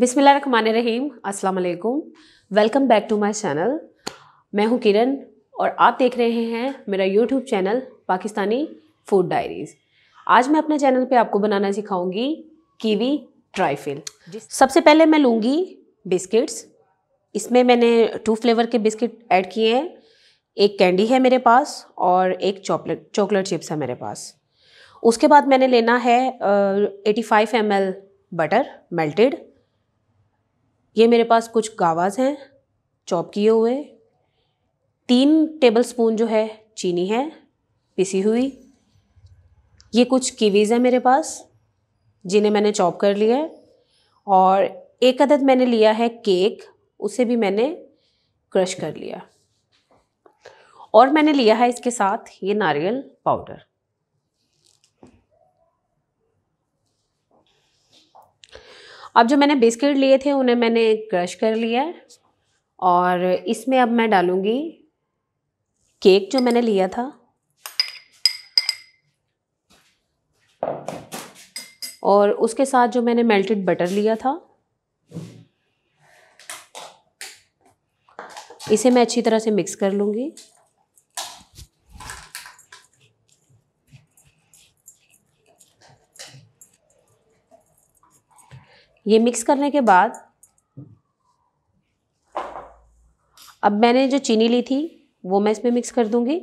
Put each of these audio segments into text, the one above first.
बिसमिल्ल रहीम अस्सलाम वालेकुम welcome back to my channel मैं हूं किरण और आप देख रहे हैं मेरा YouTube channel Pakistani food diaries आज मैं अपने चैनल पे आपको बनाना सिखाऊंगी कीवी ट्राईफिल सबसे पहले मैं लूँगी बिस्किट्स इसमें मैंने टू फ्लेवर के बिस्किट ऐड किए हैं एक कैंडी है मेरे पास और एक चॉकलेट चॉकलेट चिप्स है मेरे पास उसके बाद मैंने लेना है eighty five M butter melted ये मेरे पास कुछ गावाज हैं चॉप किए हुए तीन टेबल स्पून जो है चीनी है पिसी हुई ये कुछ कीवीज़ हैं मेरे पास जिन्हें मैंने चॉप कर लिया है और एक अदद मैंने लिया है केक उसे भी मैंने क्रश कर लिया और मैंने लिया है इसके साथ ये नारियल पाउडर अब जो मैंने बिस्किट लिए थे उन्हें मैंने क्रश कर लिया है और इसमें अब मैं डालूँगी केक जो मैंने लिया था और उसके साथ जो मैंने मेल्टेड बटर लिया था इसे मैं अच्छी तरह से मिक्स कर लूँगी ये मिक्स करने के बाद अब मैंने जो चीनी ली थी वो मैं इसमें मिक्स कर दूंगी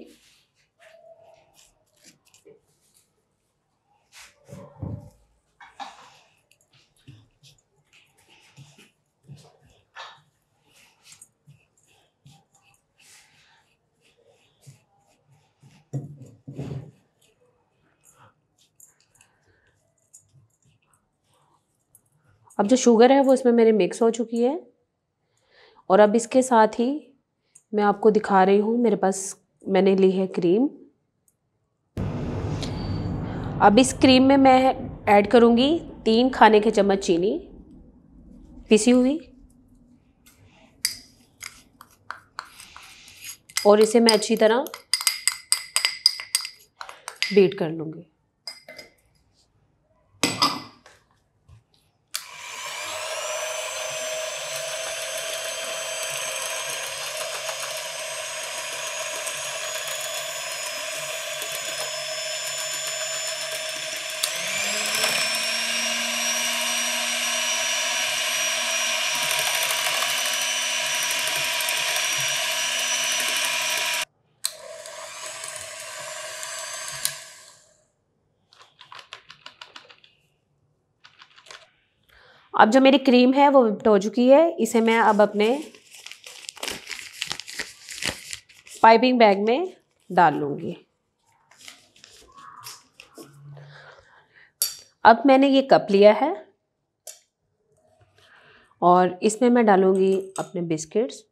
अब जो शुगर है वो इसमें मेरे मिक्स हो चुकी है और अब इसके साथ ही मैं आपको दिखा रही हूँ मेरे पास मैंने ली है क्रीम अब इस क्रीम में मैं ऐड करूँगी तीन खाने के चम्मच चीनी पिसी हुई और इसे मैं अच्छी तरह बीट कर लूँगी अब जो मेरी क्रीम है वो विप्ट हो चुकी है इसे मैं अब अपने पाइपिंग बैग में डाल लूँगी अब मैंने ये कप लिया है और इसमें मैं डालूँगी अपने बिस्किट्स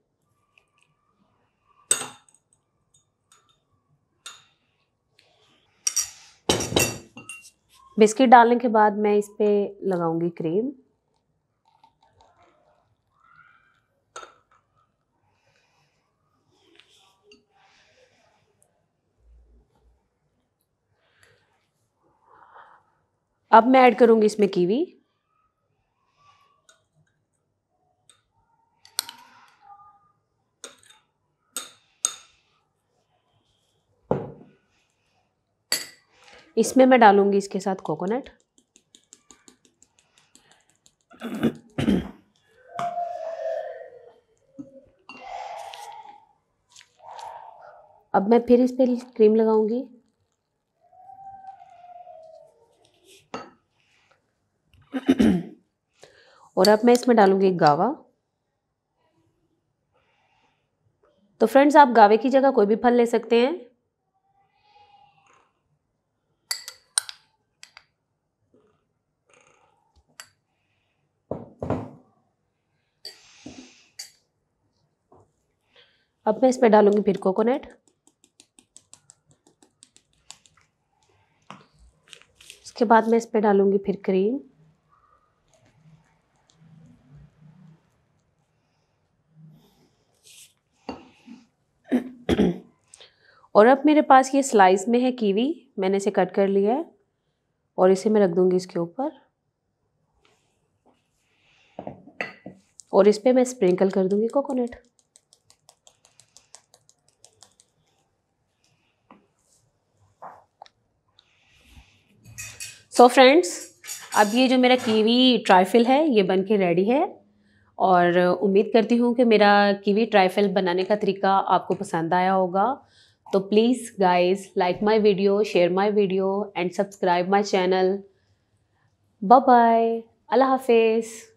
बिस्किट डालने के बाद मैं इस पर लगाऊंगी क्रीम अब मैं ऐड करूंगी इसमें कीवी इसमें मैं डालूंगी इसके साथ कोकोनट अब मैं फिर इस पर क्रीम लगाऊंगी और अब मैं इसमें डालूंगी गावा तो फ्रेंड्स आप गावे की जगह कोई भी फल ले सकते हैं अब मैं इसमें डालूंगी फिर कोकोनट उसके बाद मैं इसमें डालूंगी फिर क्रीम और अब मेरे पास ये स्लाइस में है कीवी मैंने इसे कट कर लिया है और इसे मैं रख दूँगी इसके ऊपर और इस पर मैं स्प्रिंकल कर दूंगी कोकोनट सो फ्रेंड्स अब ये जो मेरा कीवी ट्राइफल है ये बन के रेडी है और उम्मीद करती हूँ कि मेरा कीवी ट्राइफल बनाने का तरीका आपको पसंद आया होगा तो please guys like my video share my video and subscribe my channel bye bye अल्लाह हाफिज़